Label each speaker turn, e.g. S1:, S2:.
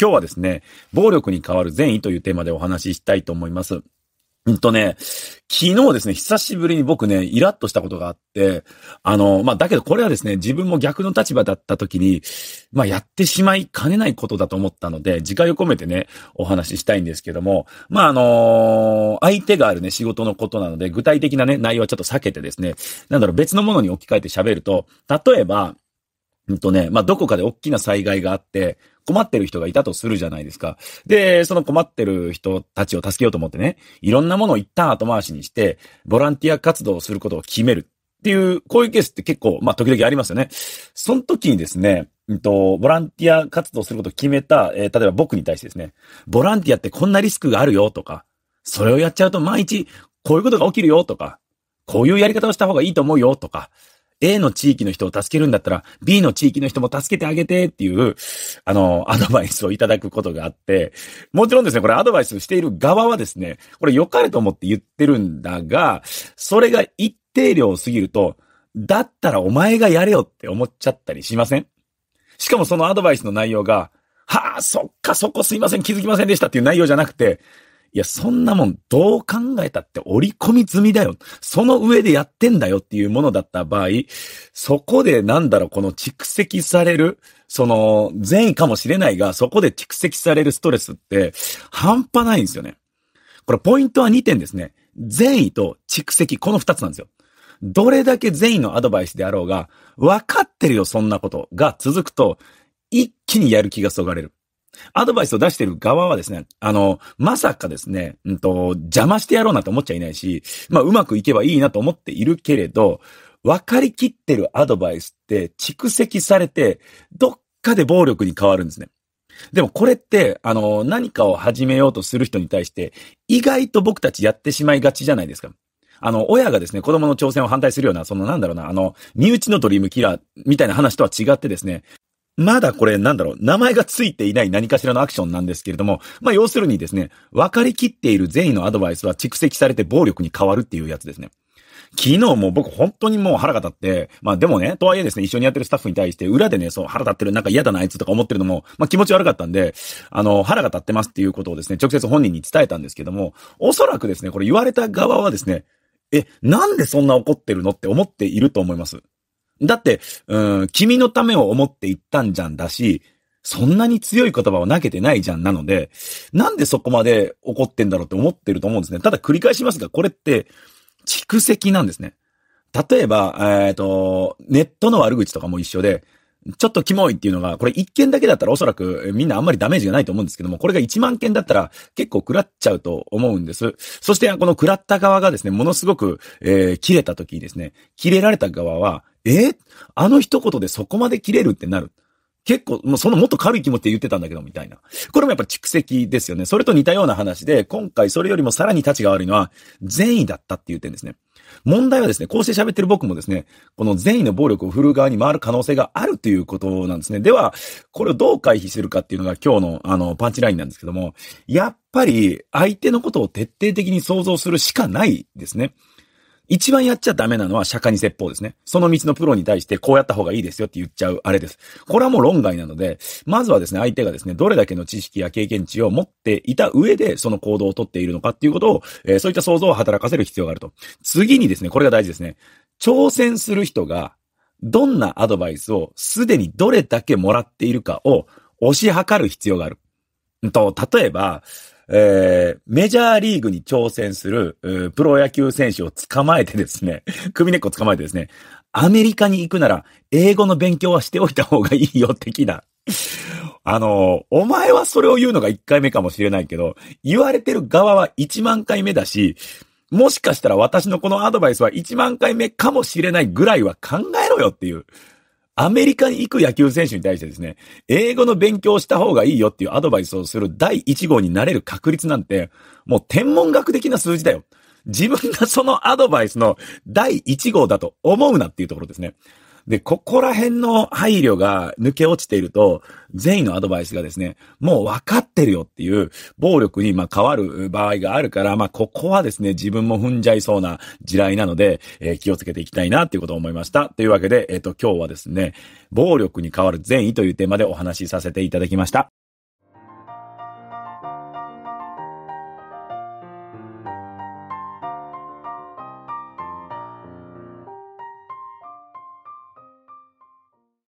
S1: 今日はですね、暴力に変わる善意というテーマでお話ししたいと思います。うんとね、昨日ですね、久しぶりに僕ね、イラッとしたことがあって、あの、まあ、だけどこれはですね、自分も逆の立場だった時に、まあ、やってしまいかねないことだと思ったので、自戒を込めてね、お話ししたいんですけども、まあ、あのー、相手があるね、仕事のことなので、具体的なね、内容はちょっと避けてですね、なんだろう、別のものに置き換えて喋ると、例えば、んとね、まあ、どこかで大きな災害があって、困ってる人がいたとするじゃないですか。で、その困ってる人たちを助けようと思ってね、いろんなものを一旦後回しにして、ボランティア活動をすることを決めるっていう、こういうケースって結構、まあ、時々ありますよね。その時にですね、うんと、ボランティア活動することを決めた、えー、例えば僕に対してですね、ボランティアってこんなリスクがあるよとか、それをやっちゃうと毎日こういうことが起きるよとか、こういうやり方をした方がいいと思うよとか、A の地域の人を助けるんだったら、B の地域の人も助けてあげてっていう、あの、アドバイスをいただくことがあって、もちろんですね、これアドバイスしている側はですね、これ良かれと思って言ってるんだが、それが一定量過ぎると、だったらお前がやれよって思っちゃったりしませんしかもそのアドバイスの内容が、はあ、そっか、そこすいません、気づきませんでしたっていう内容じゃなくて、いや、そんなもん、どう考えたって折り込み済みだよ。その上でやってんだよっていうものだった場合、そこでなんだろう、この蓄積される、その、善意かもしれないが、そこで蓄積されるストレスって、半端ないんですよね。これ、ポイントは2点ですね。善意と蓄積、この2つなんですよ。どれだけ善意のアドバイスであろうが、分かってるよ、そんなことが続くと、一気にやる気がそがれる。アドバイスを出してる側はですね、あの、まさかですね、うんと、邪魔してやろうなと思っちゃいないし、まあ、うまくいけばいいなと思っているけれど、分かりきってるアドバイスって蓄積されて、どっかで暴力に変わるんですね。でもこれって、あの、何かを始めようとする人に対して、意外と僕たちやってしまいがちじゃないですか。あの、親がですね、子供の挑戦を反対するような、そのなんだろうな、あの、身内のドリームキラーみたいな話とは違ってですね、まだこれなんだろう、名前がついていない何かしらのアクションなんですけれども、まあ要するにですね、分かりきっている善意のアドバイスは蓄積されて暴力に変わるっていうやつですね。昨日も僕本当にもう腹が立って、まあでもね、とはいえですね、一緒にやってるスタッフに対して裏でね、そう腹立ってるなんか嫌だなあいつとか思ってるのも、まあ気持ち悪かったんで、あの、腹が立ってますっていうことをですね、直接本人に伝えたんですけども、おそらくですね、これ言われた側はですね、え、なんでそんな怒ってるのって思っていると思います。だって、うん、君のためを思って言ったんじゃんだし、そんなに強い言葉を投げてないじゃんなので、なんでそこまで怒ってんだろうって思ってると思うんですね。ただ繰り返しますが、これって蓄積なんですね。例えば、えっ、ー、と、ネットの悪口とかも一緒で、ちょっとキモいっていうのが、これ1件だけだったらおそらくみんなあんまりダメージがないと思うんですけども、これが1万件だったら結構食らっちゃうと思うんです。そして、この食らった側がですね、ものすごく、えー、切れた時にですね、切れられた側は、えー、あの一言でそこまで切れるってなる。結構、もうそのもっと軽い気持ちで言ってたんだけど、みたいな。これもやっぱ蓄積ですよね。それと似たような話で、今回それよりもさらに立ちが悪いのは、善意だったっていう点ですね。問題はですね、こうして喋ってる僕もですね、この善意の暴力を振るう側に回る可能性があるということなんですね。では、これをどう回避するかっていうのが今日のあの、パンチラインなんですけども、やっぱり相手のことを徹底的に想像するしかないですね。一番やっちゃダメなのは釈迦に説法ですね。その道のプロに対してこうやった方がいいですよって言っちゃうあれです。これはもう論外なので、まずはですね、相手がですね、どれだけの知識や経験値を持っていた上でその行動をとっているのかっていうことを、えー、そういった想像を働かせる必要があると。次にですね、これが大事ですね。挑戦する人がどんなアドバイスをすでにどれだけもらっているかを推し量る必要がある。と、例えば、えー、メジャーリーグに挑戦する、プロ野球選手を捕まえてですね、首根っこ捕まえてですね、アメリカに行くなら、英語の勉強はしておいた方がいいよ、的な。あの、お前はそれを言うのが1回目かもしれないけど、言われてる側は1万回目だし、もしかしたら私のこのアドバイスは1万回目かもしれないぐらいは考えろよっていう。アメリカに行く野球選手に対してですね、英語の勉強した方がいいよっていうアドバイスをする第1号になれる確率なんて、もう天文学的な数字だよ。自分がそのアドバイスの第1号だと思うなっていうところですね。で、ここら辺の配慮が抜け落ちていると、善意のアドバイスがですね、もう分かってるよっていう暴力にま変わる場合があるから、まあ、ここはですね、自分も踏んじゃいそうな地雷なので、えー、気をつけていきたいなっていうことを思いました。というわけで、えっ、ー、と、今日はですね、暴力に変わる善意というテーマでお話しさせていただきました。